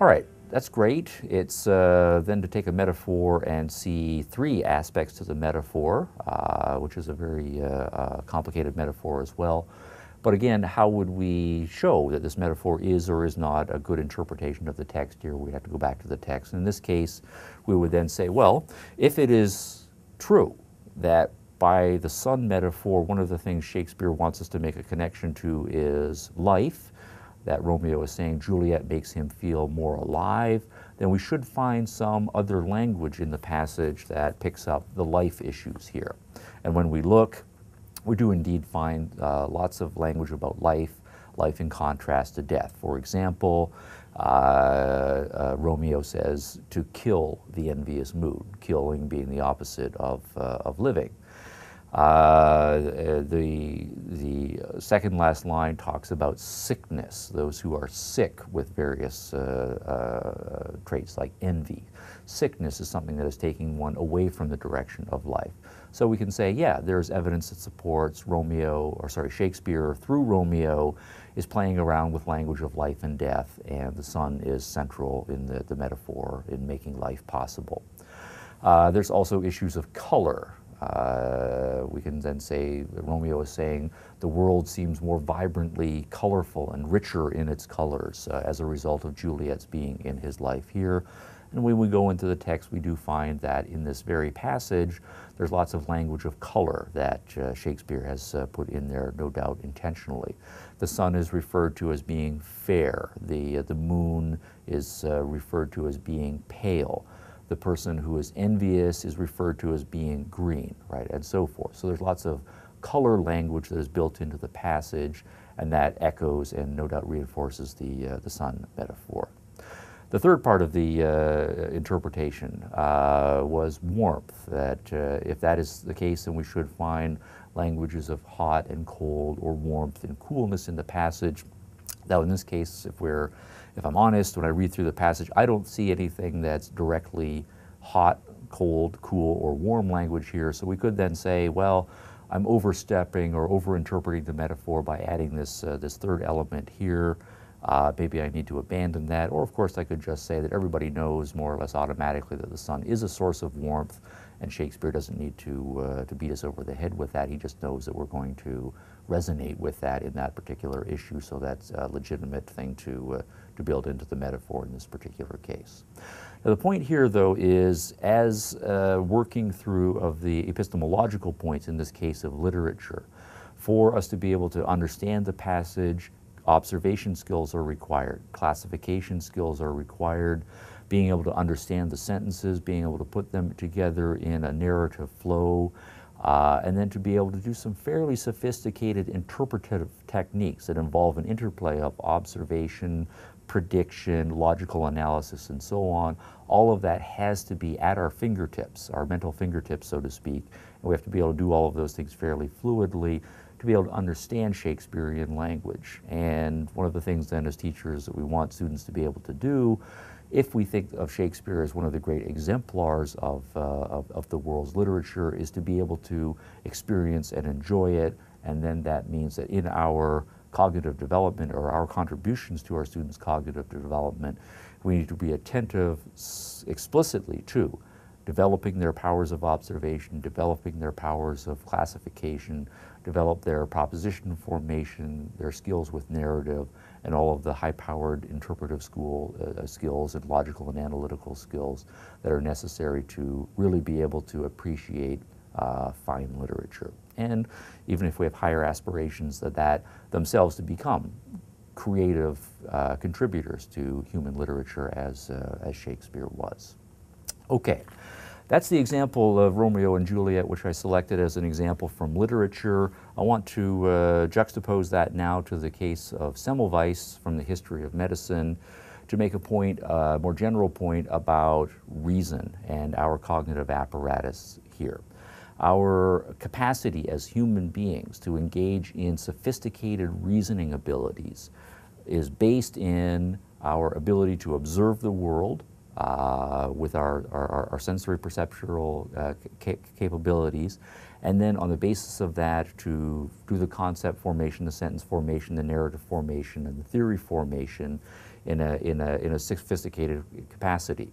All right, that's great. It's uh, then to take a metaphor and see three aspects to the metaphor, uh, which is a very uh, uh, complicated metaphor as well. But again, how would we show that this metaphor is or is not a good interpretation of the text here? We'd have to go back to the text. In this case, we would then say, well, if it is true that by the sun metaphor, one of the things Shakespeare wants us to make a connection to is life, that Romeo is saying Juliet makes him feel more alive, then we should find some other language in the passage that picks up the life issues here. And when we look, we do indeed find uh, lots of language about life, life in contrast to death. For example, uh, uh, Romeo says to kill the envious mood, killing being the opposite of, uh, of living. Uh, uh, the, the second last line talks about sickness, those who are sick with various uh, uh, traits like envy. Sickness is something that is taking one away from the direction of life. So we can say, yeah, there's evidence that supports Romeo, or sorry, Shakespeare through Romeo is playing around with language of life and death, and the sun is central in the, the metaphor in making life possible. Uh, there's also issues of color. Uh, we can then say, Romeo is saying, the world seems more vibrantly colorful and richer in its colors uh, as a result of Juliet's being in his life here. And when we go into the text, we do find that in this very passage, there's lots of language of color that uh, Shakespeare has uh, put in there, no doubt intentionally. The sun is referred to as being fair, the, uh, the moon is uh, referred to as being pale the person who is envious is referred to as being green, right, and so forth. So there's lots of color language that is built into the passage, and that echoes and no doubt reinforces the, uh, the sun metaphor. The third part of the uh, interpretation uh, was warmth, that uh, if that is the case, then we should find languages of hot and cold or warmth and coolness in the passage. Now, in this case, if we're, if I'm honest, when I read through the passage, I don't see anything that's directly hot, cold, cool, or warm language here. So we could then say, well, I'm overstepping or overinterpreting the metaphor by adding this uh, this third element here. Uh, maybe I need to abandon that. Or, of course, I could just say that everybody knows more or less automatically that the sun is a source of warmth, and Shakespeare doesn't need to, uh, to beat us over the head with that. He just knows that we're going to resonate with that in that particular issue, so that's a legitimate thing to, uh, to build into the metaphor in this particular case. Now the point here, though, is as uh, working through of the epistemological points, in this case of literature, for us to be able to understand the passage, observation skills are required, classification skills are required, being able to understand the sentences, being able to put them together in a narrative flow, uh, and then to be able to do some fairly sophisticated interpretative techniques that involve an interplay of observation, prediction, logical analysis, and so on. All of that has to be at our fingertips, our mental fingertips, so to speak. And we have to be able to do all of those things fairly fluidly to be able to understand Shakespearean language. And one of the things then as teachers that we want students to be able to do if we think of Shakespeare as one of the great exemplars of, uh, of, of, the world's literature, is to be able to experience and enjoy it. And then that means that in our cognitive development or our contributions to our students' cognitive development, we need to be attentive explicitly to developing their powers of observation, developing their powers of classification, develop their proposition formation, their skills with narrative, and all of the high-powered interpretive school uh, skills and logical and analytical skills that are necessary to really be able to appreciate uh, fine literature. And even if we have higher aspirations that that themselves to become creative uh, contributors to human literature as, uh, as Shakespeare was. Okay. That's the example of Romeo and Juliet, which I selected as an example from literature. I want to uh, juxtapose that now to the case of Semmelweis from the history of medicine to make a point, a uh, more general point about reason and our cognitive apparatus here. Our capacity as human beings to engage in sophisticated reasoning abilities is based in our ability to observe the world, uh, with our, our, our sensory perceptual uh, ca capabilities. And then on the basis of that, to do the concept formation, the sentence formation, the narrative formation, and the theory formation in a, in a, in a sophisticated capacity.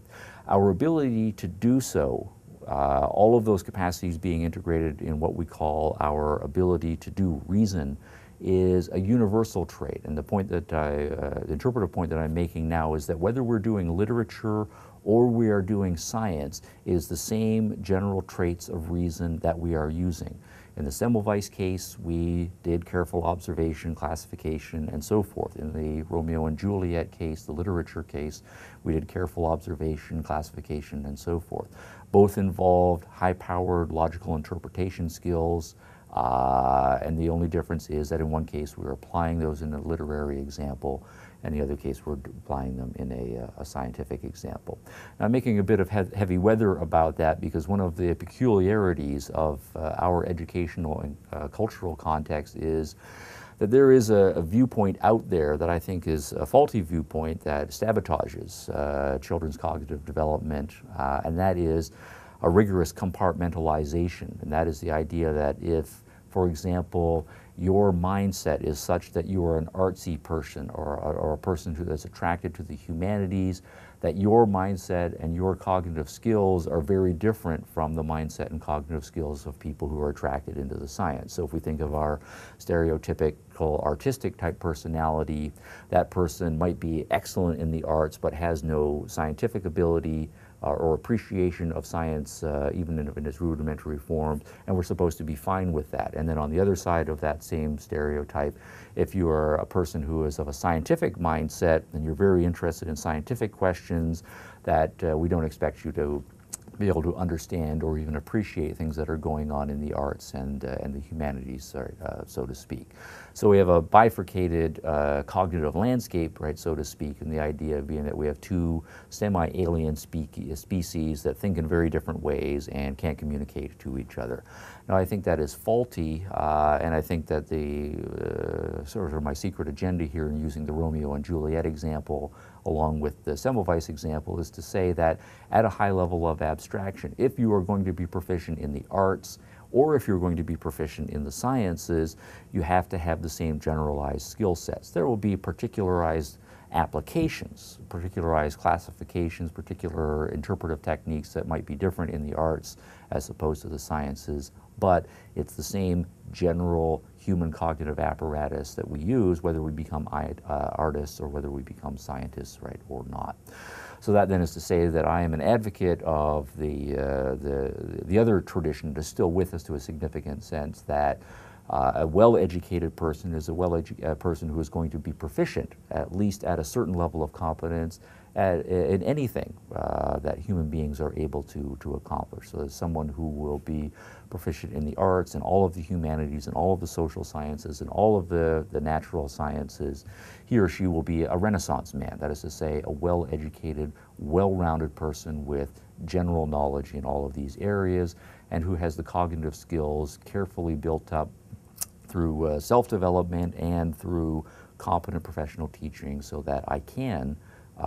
Our ability to do so, uh, all of those capacities being integrated in what we call our ability to do reason, is a universal trait. And the point that I, uh, the interpretive point that I'm making now is that whether we're doing literature or we are doing science is the same general traits of reason that we are using. In the Semmelweis case, we did careful observation, classification, and so forth. In the Romeo and Juliet case, the literature case, we did careful observation, classification, and so forth. Both involved high-powered logical interpretation skills, uh, and the only difference is that in one case we are applying those in a literary example, and the other case we're applying them in a, uh, a scientific example. Now, I'm making a bit of he heavy weather about that because one of the peculiarities of uh, our educational and uh, cultural context is that there is a, a, viewpoint out there that I think is a faulty viewpoint that sabotages uh, children's cognitive development, uh, and that is a rigorous compartmentalization. And that is the idea that if, for example, your mindset is such that you are an artsy person or, a, or a person who is attracted to the humanities, that your mindset and your cognitive skills are very different from the mindset and cognitive skills of people who are attracted into the science. So if we think of our stereotypical artistic type personality, that person might be excellent in the arts but has no scientific ability uh, or appreciation of science, uh, even in, in, its rudimentary form, and we're supposed to be fine with that. And then on the other side of that same stereotype, if you are a person who is of a scientific mindset and you're very interested in scientific questions, that uh, we don't expect you to be able to understand or even appreciate things that are going on in the arts and, uh, and the humanities, uh, so to speak. So we have a bifurcated uh, cognitive landscape, right, so to speak, and the idea being that we have two semi-alien species that think in very different ways and can't communicate to each other. Now, I think that is faulty, uh, and I think that the uh, sort of my secret agenda here in using the Romeo and Juliet example along with the Semmelweis example is to say that at a high level of abstraction, abstraction. If you are going to be proficient in the arts, or if you're going to be proficient in the sciences, you have to have the same generalized skill sets. There will be particularized applications, particularized classifications, particular interpretive techniques that might be different in the arts as opposed to the sciences but it's the same general human cognitive apparatus that we use, whether we become uh, artists or whether we become scientists, right, or not. So that then is to say that I am an advocate of the, uh, the, the other tradition that is still with us to a significant sense that uh, a well-educated person is a well uh, person who is going to be proficient, at least at a certain level of competence, in anything uh, that human beings are able to, to accomplish. So, as someone who will be proficient in the arts and all of the humanities and all of the social sciences and all of the, the natural sciences, he or she will be a Renaissance man. That is to say, a well educated, well rounded person with general knowledge in all of these areas and who has the cognitive skills carefully built up through uh, self development and through competent professional teaching so that I can uh,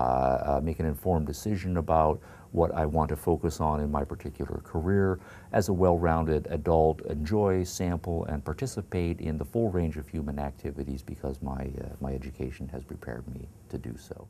uh, make an informed decision about what I want to focus on in my particular career. As a well-rounded adult, enjoy, sample, and participate in the full range of human activities because my, uh, my education has prepared me to do so.